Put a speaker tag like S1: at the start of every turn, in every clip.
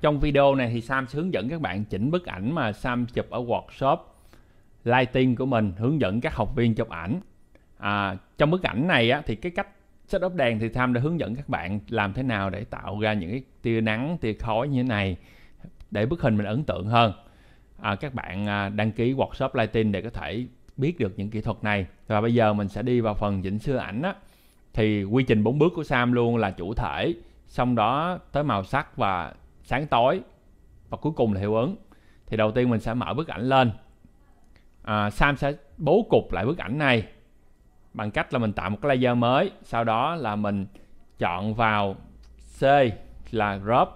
S1: trong video này thì Sam sẽ hướng dẫn các bạn chỉnh bức ảnh mà Sam chụp ở workshop lighting của mình hướng dẫn các học viên chụp ảnh à, trong bức ảnh này á, thì cái cách setup đèn thì Sam đã hướng dẫn các bạn làm thế nào để tạo ra những cái tia nắng tia khói như thế này để bức hình mình ấn tượng hơn à, các bạn à, đăng ký workshop lighting để có thể biết được những kỹ thuật này và bây giờ mình sẽ đi vào phần chỉnh sửa ảnh á thì quy trình bốn bước của Sam luôn là chủ thể xong đó tới màu sắc và sáng tối và cuối cùng là hiệu ứng thì đầu tiên mình sẽ mở bức ảnh lên à, Sam sẽ bố cục lại bức ảnh này bằng cách là mình tạo một cái layer mới sau đó là mình chọn vào C là crop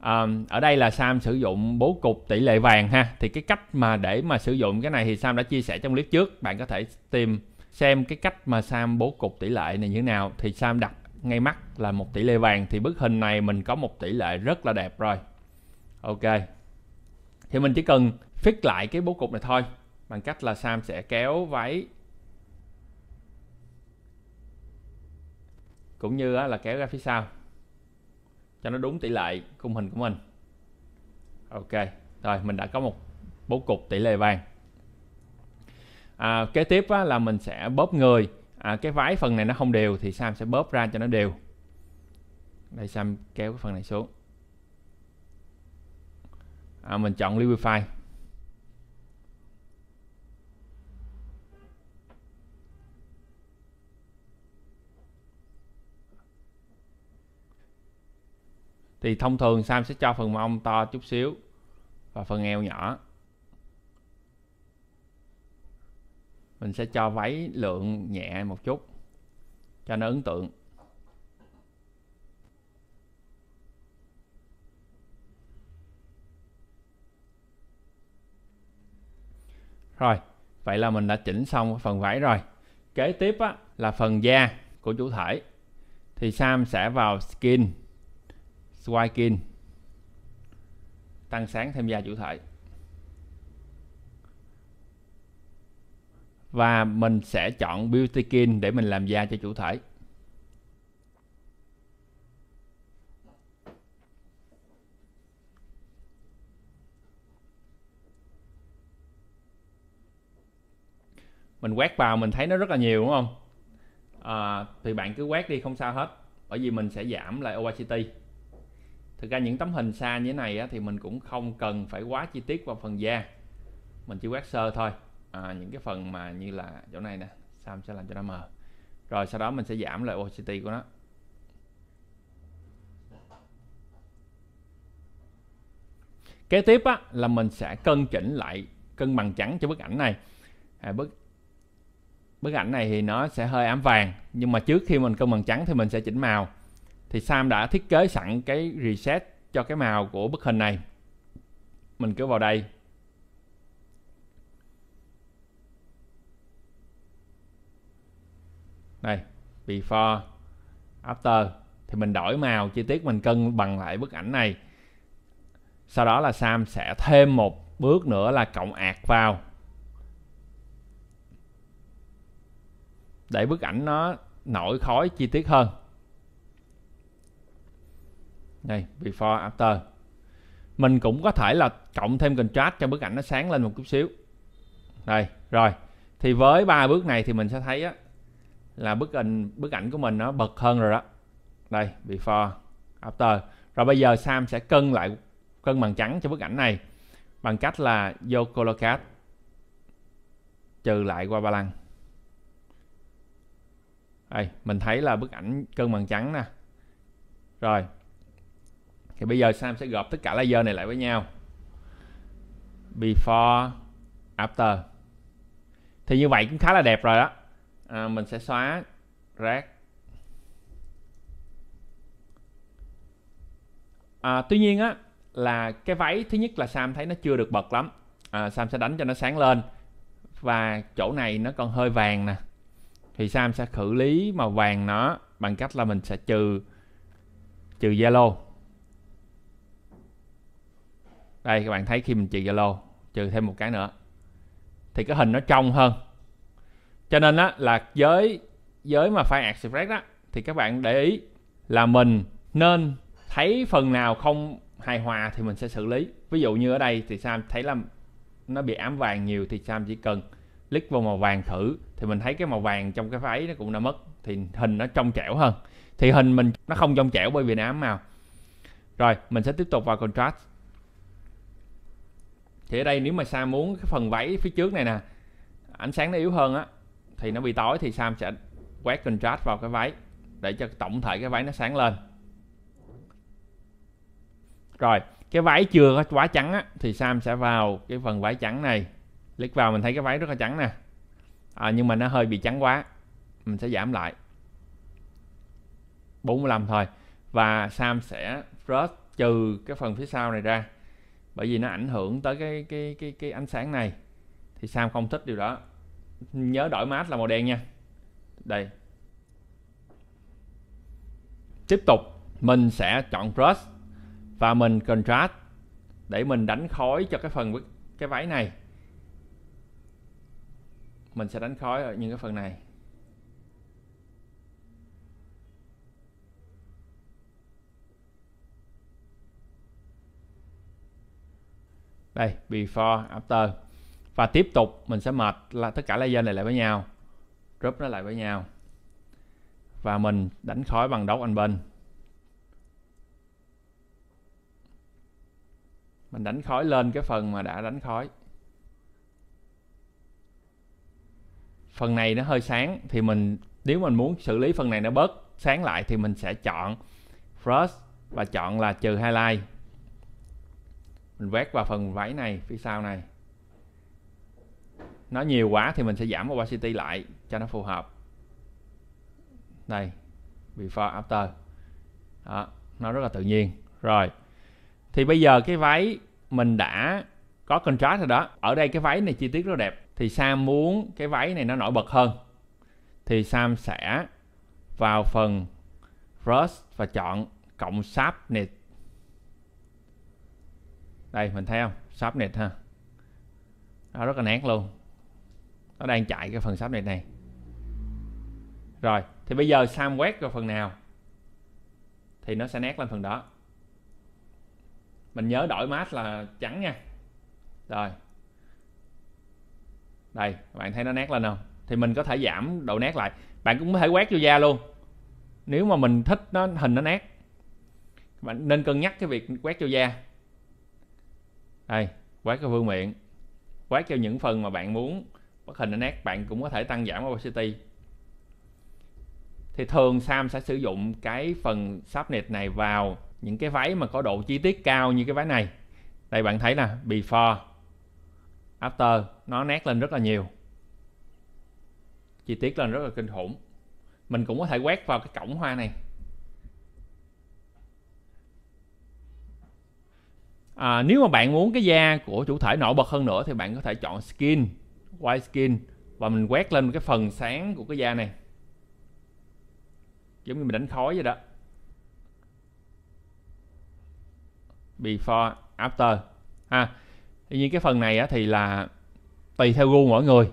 S1: à, ở đây là Sam sử dụng bố cục tỷ lệ vàng ha thì cái cách mà để mà sử dụng cái này thì Sam đã chia sẻ trong clip trước bạn có thể tìm xem cái cách mà Sam bố cục tỷ lệ này như thế nào thì Sam đặt ngay mắt là một tỷ lệ vàng thì bức hình này mình có một tỷ lệ rất là đẹp rồi ok thì mình chỉ cần fix lại cái bố cục này thôi bằng cách là Sam sẽ kéo váy cũng như là kéo ra phía sau cho nó đúng tỷ lệ khung hình của mình ok rồi mình đã có một bố cục tỷ lệ vàng à, kế tiếp á, là mình sẽ bóp người à, cái váy phần này nó không đều thì Sam sẽ bóp ra cho nó đều đây Sam kéo cái phần này xuống à, mình chọn Liquify thì thông thường Sam sẽ cho phần mông to chút xíu và phần eo nhỏ mình sẽ cho váy lượng nhẹ một chút cho nó ấn tượng rồi vậy là mình đã chỉnh xong phần váy rồi kế tiếp á, là phần da của chủ thể thì Sam sẽ vào skin swipe skin tăng sáng thêm da chủ thể và mình sẽ chọn beauty skin để mình làm da cho chủ thể mình quét vào mình thấy nó rất là nhiều đúng không à, thì bạn cứ quét đi không sao hết bởi vì mình sẽ giảm lại opacity thực ra những tấm hình xa như thế này á, thì mình cũng không cần phải quá chi tiết vào phần da mình chỉ quét sơ thôi à, những cái phần mà như là chỗ này nè Sam sẽ làm cho nó mờ rồi sau đó mình sẽ giảm lại opacity của nó kế tiếp á, là mình sẽ cân chỉnh lại cân bằng trắng cho bức ảnh này à, bức bức ảnh này thì nó sẽ hơi ám vàng nhưng mà trước khi mình cân bằng trắng thì mình sẽ chỉnh màu thì Sam đã thiết kế sẵn cái reset cho cái màu của bức hình này mình cứ vào đây này before after thì mình đổi màu chi tiết mình cân bằng lại bức ảnh này sau đó là Sam sẽ thêm một bước nữa là cộng ạt vào để bức ảnh nó nổi khói chi tiết hơn đây before after mình cũng có thể là cộng thêm contrast cho bức ảnh nó sáng lên một chút xíu đây rồi thì với ba bước này thì mình sẽ thấy á, là bức ảnh bức ảnh của mình nó bật hơn rồi đó đây before after rồi bây giờ Sam sẽ cân lại cân bằng trắng cho bức ảnh này bằng cách là vô color card trừ lại qua ba lăng đây mình thấy là bức ảnh cân bằng trắng nè rồi thì bây giờ Sam sẽ gộp tất cả laser này lại với nhau before after thì như vậy cũng khá là đẹp rồi đó à, mình sẽ xóa rác à, tuy nhiên á là cái váy thứ nhất là Sam thấy nó chưa được bật lắm à, Sam sẽ đánh cho nó sáng lên và chỗ này nó còn hơi vàng nè thì Sam sẽ xử lý màu vàng nó bằng cách là mình sẽ trừ trừ Zalo đây các bạn thấy khi mình trừ Zalo trừ thêm một cái nữa thì cái hình nó trong hơn cho nên á là giới giới mà file express á thì các bạn để ý là mình nên thấy phần nào không hài hòa thì mình sẽ xử lý ví dụ như ở đây thì Sam thấy là nó bị ám vàng nhiều thì Sam chỉ cần click vào màu vàng thử thì mình thấy cái màu vàng trong cái váy nó cũng đã mất thì hình nó trong trẻo hơn thì hình mình nó không trong trẻo bởi vì nó ám màu rồi mình sẽ tiếp tục vào contrast thì ở đây nếu mà Sam muốn cái phần váy phía trước này nè ánh sáng nó yếu hơn á thì nó bị tối thì Sam sẽ quét contrast vào cái váy để cho tổng thể cái váy nó sáng lên rồi cái váy chưa quá trắng á, thì Sam sẽ vào cái phần váy trắng này click vào mình thấy cái váy rất là trắng nè à, nhưng mà nó hơi bị trắng quá mình sẽ giảm lại 45 thôi và Sam sẽ rớt trừ cái phần phía sau này ra bởi vì nó ảnh hưởng tới cái cái cái cái ánh sáng này thì Sam không thích điều đó nhớ đổi mask là màu đen nha đây tiếp tục mình sẽ chọn brush và mình contrast để mình đánh khói cho cái phần cái váy này mình sẽ đánh khói ở những cái phần này đây before after và tiếp tục mình sẽ mệt là tất cả laser này lại với nhau group nó lại với nhau và mình đánh khói bằng đấu anh bên mình đánh khói lên cái phần mà đã đánh khói phần này nó hơi sáng thì mình nếu mình muốn xử lý phần này nó bớt sáng lại thì mình sẽ chọn frost và chọn là trừ highlight mình quét vào phần vải này phía sau này nó nhiều quá thì mình sẽ giảm opacity lại cho nó phù hợp đây before after đó, nó rất là tự nhiên rồi thì bây giờ cái váy mình đã có contrast rồi đó ở đây cái váy này chi tiết rất đẹp thì Sam muốn cái váy này nó nổi bật hơn thì Sam sẽ vào phần brush và chọn cộng sharpness đây mình thấy không sharpness ha nó rất là nét luôn nó đang chạy cái phần sắp này này rồi thì bây giờ Sam quét vào phần nào thì nó sẽ nét lên phần đó mình nhớ đổi mask là trắng nha rồi đây bạn thấy nó nét lên không thì mình có thể giảm độ nét lại bạn cũng có thể quét vô da luôn nếu mà mình thích nó hình nó nét bạn nên cân nhắc cái việc quét vô da đây quét vô vương miệng quét cho những phần mà bạn muốn bất hình ảnh nét bạn cũng có thể tăng giảm opacity thì thường Sam sẽ sử dụng cái phần subnet này vào những cái váy mà có độ chi tiết cao như cái váy này đây bạn thấy là before after nó nét lên rất là nhiều chi tiết lên rất là kinh khủng mình cũng có thể quét vào cái cổng hoa này à, nếu mà bạn muốn cái da của chủ thể nổi bật hơn nữa thì bạn có thể chọn skin white skin và mình quét lên cái phần sáng của cái da này giống như mình đánh khói vậy đó before after ha tuy nhiên cái phần này á, thì là tùy theo gu mỗi người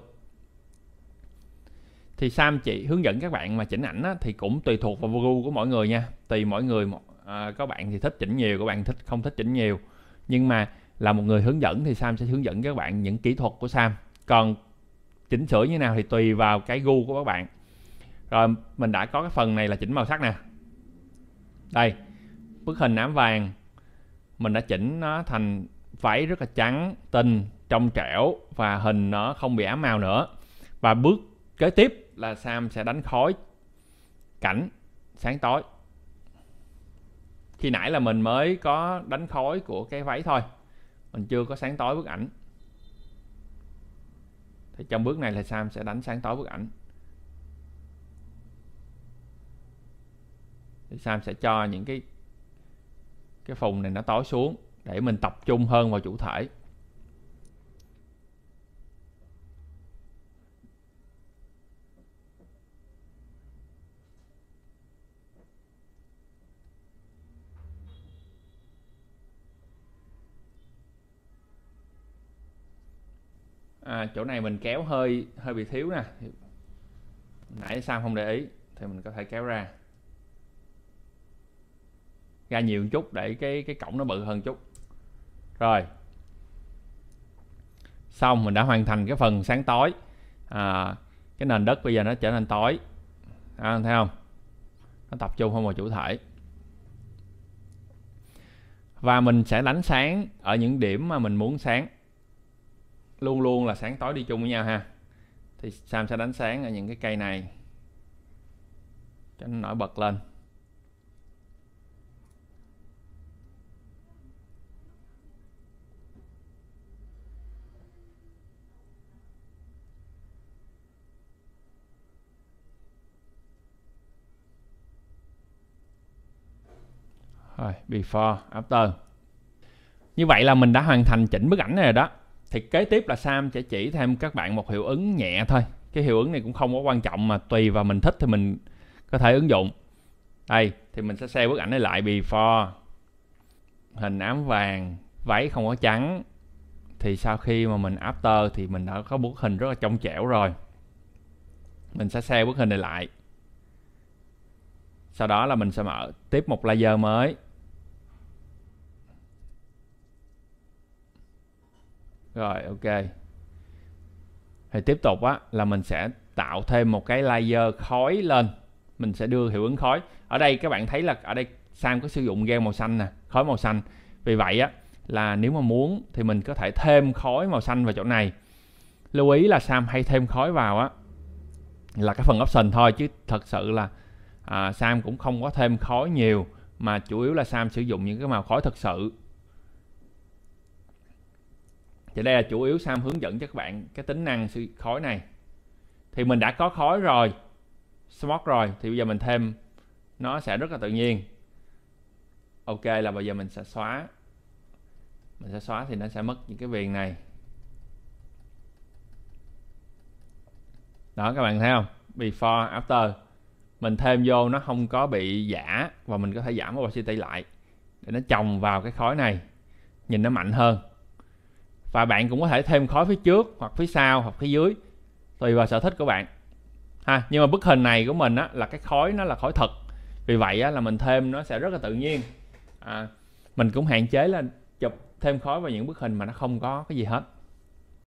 S1: thì Sam chị hướng dẫn các bạn mà chỉnh ảnh á, thì cũng tùy thuộc vào gu của mỗi người nha tùy mỗi người à, có bạn thì thích chỉnh nhiều các bạn thích không thích chỉnh nhiều nhưng mà là một người hướng dẫn thì Sam sẽ hướng dẫn các bạn những kỹ thuật của Sam còn chỉnh sửa như nào thì tùy vào cái gu của các bạn rồi mình đã có cái phần này là chỉnh màu sắc nè đây bức hình ám vàng mình đã chỉnh nó thành váy rất là trắng tinh trong trẻo và hình nó không bị ám màu nữa và bước kế tiếp là Sam sẽ đánh khói cảnh sáng tối khi nãy là mình mới có đánh khói của cái váy thôi mình chưa có sáng tối bức ảnh thì trong bước này là Sam sẽ đánh sáng tối bức ảnh thì Sam sẽ cho những cái cái phùng này nó tối xuống để mình tập trung hơn vào chủ thể à, chỗ này mình kéo hơi hơi bị thiếu nè nãy sao không để ý thì mình có thể kéo ra ra nhiều một chút để cái cái cổng nó bự hơn chút rồi xong mình đã hoàn thành cái phần sáng tối à, cái nền đất bây giờ nó trở nên tối à, thấy không nó tập trung hơn vào chủ thể và mình sẽ đánh sáng ở những điểm mà mình muốn sáng luôn luôn là sáng tối đi chung với nhau ha thì Sam sẽ đánh sáng ở những cái cây này cho nó nổi bật lên rồi before after như vậy là mình đã hoàn thành chỉnh bức ảnh này rồi đó thì kế tiếp là Sam sẽ chỉ thêm các bạn một hiệu ứng nhẹ thôi cái hiệu ứng này cũng không có quan trọng mà tùy vào mình thích thì mình có thể ứng dụng đây thì mình sẽ share bức ảnh này lại before hình ám vàng váy không có trắng thì sau khi mà mình after thì mình đã có bức hình rất là trong trẻo rồi mình sẽ share bức hình này lại sau đó là mình sẽ mở tiếp một layer mới rồi ok thì tiếp tục á là mình sẽ tạo thêm một cái layer khói lên mình sẽ đưa hiệu ứng khói ở đây các bạn thấy là ở đây Sam có sử dụng gel màu xanh nè khói màu xanh vì vậy á là nếu mà muốn thì mình có thể thêm khói màu xanh vào chỗ này lưu ý là Sam hay thêm khói vào á là cái phần option thôi chứ thật sự là à, Sam cũng không có thêm khói nhiều mà chủ yếu là Sam sử dụng những cái màu khói thật sự thì đây là chủ yếu Sam hướng dẫn cho các bạn cái tính năng khói này thì mình đã có khói rồi smoke rồi thì bây giờ mình thêm nó sẽ rất là tự nhiên ok là bây giờ mình sẽ xóa mình sẽ xóa thì nó sẽ mất những cái viền này đó các bạn thấy không before after mình thêm vô nó không có bị giả và mình có thể giảm opacity lại để nó chồng vào cái khói này nhìn nó mạnh hơn và bạn cũng có thể thêm khối phía trước hoặc phía sau hoặc phía dưới tùy vào sở thích của bạn ha nhưng mà bức hình này của mình á, là cái khối nó là khối thật vì vậy á, là mình thêm nó sẽ rất là tự nhiên à, mình cũng hạn chế là chụp thêm khối vào những bức hình mà nó không có cái gì hết